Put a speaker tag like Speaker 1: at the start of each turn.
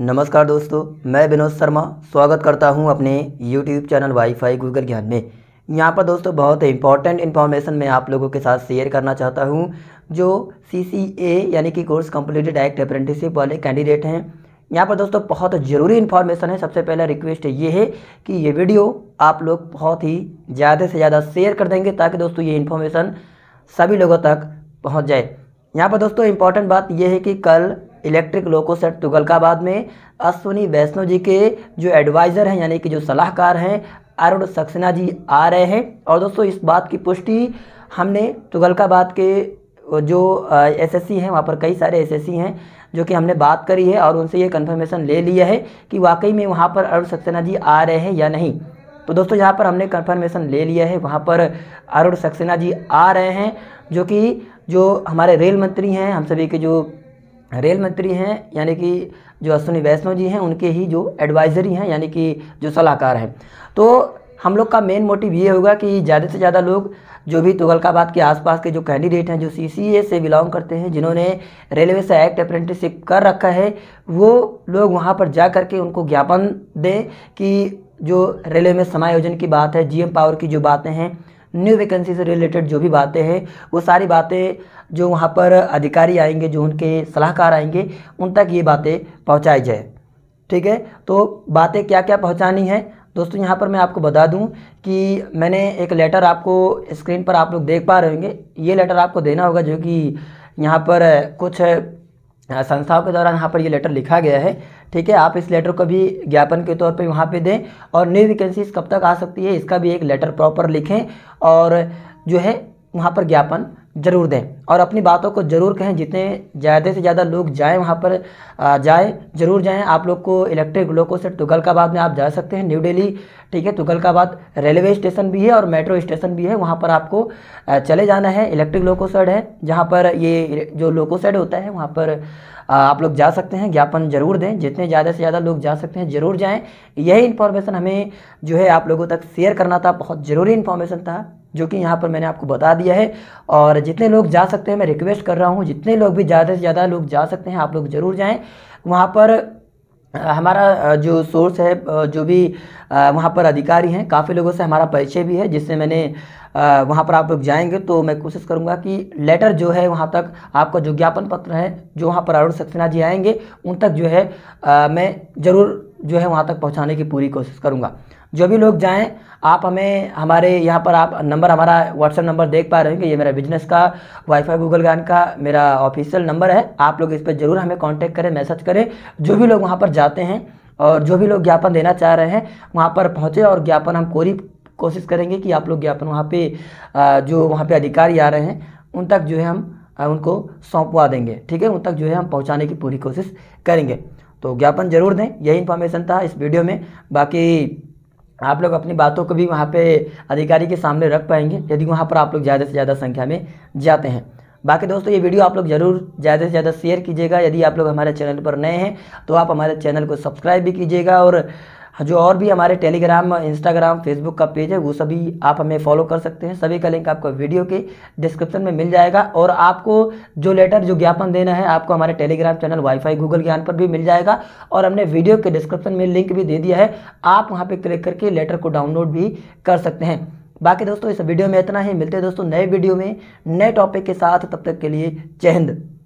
Speaker 1: नमस्कार दोस्तों मैं विनोद शर्मा स्वागत करता हूं अपने यूट्यूब चैनल वाईफाई गूगल ज्ञान में यहां पर दोस्तों बहुत इंपॉर्टेंट इन्फॉर्मेशन मैं आप लोगों के साथ शेयर करना चाहता हूं जो सीसीए यानी कि कोर्स कंप्लीटेड एक्ट अप्रेंटिसिप वाले कैंडिडेट हैं यहाँ पर दोस्तों बहुत ज़रूरी इन्फॉर्मेशन है सबसे पहला रिक्वेस्ट ये है कि ये वीडियो आप लोग बहुत ही ज़्यादा से ज़्यादा शेयर कर देंगे ताकि दोस्तों ये इन्फॉर्मेशन सभी लोगों तक पहुँच जाए यहाँ पर दोस्तों इम्पॉर्टेंट बात यह है कि कल इलेक्ट्रिक लोको सेट तुगलकाबाद में अश्विनी वैष्णव जी के जो एडवाइज़र हैं यानी कि जो सलाहकार हैं अरुण सक्सेना जी आ रहे हैं और दोस्तों इस बात की पुष्टि हमने तुगलकाबाद के जो एसएससी हैं वहाँ पर कई सारे एसएससी हैं जो कि हमने बात करी है और उनसे ये कंफर्मेशन ले लिया है कि वाकई में वहाँ पर अरुण सक्सेना जी आ रहे हैं या नहीं तो दोस्तों यहाँ पर हमने कंफर्मेशन ले लिया है वहाँ पर अरुण सक्सेना जी आ रहे हैं जो कि जो हमारे रेल मंत्री हैं हम सभी के जो रेल मंत्री हैं यानी कि जो अश्विनी वैष्णव जी हैं उनके ही जो एडवाइज़री हैं यानी कि जो सलाहकार हैं तो हम लोग का मेन मोटिव ये होगा कि ज़्यादा से ज़्यादा लोग जो भी तुगलकाबाद के आसपास के जो कैंडिडेट हैं जो सी से बिलोंग करते हैं जिन्होंने रेलवे से एक्ट अप्रेंटिसशिप कर रखा है वो लोग वहाँ पर जा कर के उनको ज्ञापन दें कि जो रेलवे में समायोजन की बात है जीएम पावर की जो बातें हैं न्यू वैकेंसी से रिलेटेड जो भी बातें हैं वो सारी बातें जो वहाँ पर अधिकारी आएंगे जो उनके सलाहकार आएंगे उन तक ये बातें पहुँचाई जाए ठीक है तो बातें क्या क्या पहुँचानी है दोस्तों यहाँ पर मैं आपको बता दूँ कि मैंने एक लेटर आपको स्क्रीन पर आप लोग देख पा रहे होंगे ये लेटर आपको देना होगा जो कि यहाँ पर कुछ संस्थाओं के द्वारा यहाँ पर ये लेटर लिखा गया है ठीक है आप इस लेटर को भी ज्ञापन के तौर पे वहाँ पे दें और न्यू वैकेंसीज कब तक आ सकती है इसका भी एक लेटर प्रॉपर लिखें और जो है वहाँ पर ज्ञापन ज़रूर दें और अपनी बातों को ज़रूर कहें जितने ज़्यादा से ज़्यादा लोग जाएं वहाँ पर जाए ज़रूर जाएं आप लोग को इलेक्ट्रिक लोको से तुगलकाबाद में आप जा सकते हैं न्यू दिल्ली ठीक है तुगलकाबाद रेलवे स्टेशन भी है और मेट्रो स्टेशन भी है वहाँ पर आपको चले जाना है इलेक्ट्रिक लोको सेड है जहाँ पर ये जो लोको सेड होता है वहाँ पर आप लोग जा सकते हैं ज्ञापन ज़रूर दें जितने ज़्यादा से ज़्यादा लोग जा सकते हैं ज़रूर जाएँ यही इन्फॉर्मेशन हमें जो है आप लोगों तक शेयर करना था बहुत ज़रूरी इन्फॉर्मेशन था जो कि यहाँ पर मैंने आपको बता दिया है और जितने लोग जा सकते हैं मैं रिक्वेस्ट कर रहा हूँ जितने लोग भी ज़्यादा से ज़्यादा लोग जा सकते हैं आप लोग ज़रूर जाएँ वहाँ पर हमारा जो सोर्स है जो भी वहाँ पर अधिकारी हैं काफ़ी लोगों से हमारा परिचय भी है जिससे मैंने वहाँ पर आप लोग जाएंगे तो मैं कोशिश करूँगा कि लेटर जो है वहाँ तक आपका जो ज्ञापन पत्र है जो वहाँ पर अरुण सक्सेना जी आएंगे उन तक जो है मैं ज़रूर जो है वहाँ तक पहुँचाने की पूरी कोशिश करूँगा जो भी लोग जाएँ आप हमें हमारे यहाँ पर आप नंबर हमारा व्हाट्सएप नंबर देख पा रहे कि ये मेरा बिजनेस का वाईफाई गूगल गान का मेरा ऑफिशियल नंबर है आप लोग इस पर ज़रूर हमें कांटेक्ट करें मैसेज करें जो भी लोग वहाँ पर जाते हैं और जो भी लोग ज्ञापन देना चाह रहे हैं वहाँ पर पहुँचे और ज्ञापन हम पूरी कोशिश करेंगे कि आप लोग ज्ञापन वहाँ पर जो वहाँ पर अधिकारी आ रहे हैं उन तक जो है हम उनको सौंपवा देंगे ठीक है उन तक जो है हम पहुँचाने की पूरी कोशिश करेंगे तो ज्ञापन जरूर दें यही इन्फॉर्मेशन था इस वीडियो में बाकी आप लोग अपनी बातों को भी वहाँ पे अधिकारी के सामने रख पाएंगे यदि वहाँ पर आप लोग ज़्यादा से ज़्यादा संख्या में जाते हैं बाकी दोस्तों ये वीडियो आप लोग ज़रूर ज़्यादा से ज़्यादा शेयर कीजिएगा यदि आप लोग हमारे चैनल पर नए हैं तो आप हमारे चैनल को सब्सक्राइब भी कीजिएगा और हाँ, जो और भी हमारे टेलीग्राम इंस्टाग्राम फेसबुक का पेज है वो सभी आप हमें फॉलो कर सकते हैं सभी का लिंक आपको वीडियो के डिस्क्रिप्शन में मिल जाएगा और आपको जो लेटर जो ज्ञापन देना है आपको हमारे टेलीग्राम चैनल वाईफाई गूगल ज्ञान पर भी मिल जाएगा और हमने वीडियो के डिस्क्रिप्शन में लिंक भी दे दिया है आप वहाँ पर क्लिक करके लेटर को डाउनलोड भी कर सकते हैं बाकी दोस्तों इस वीडियो में इतना ही मिलते हैं दोस्तों नए वीडियो में नए टॉपिक के साथ तब तक के लिए जय हिंद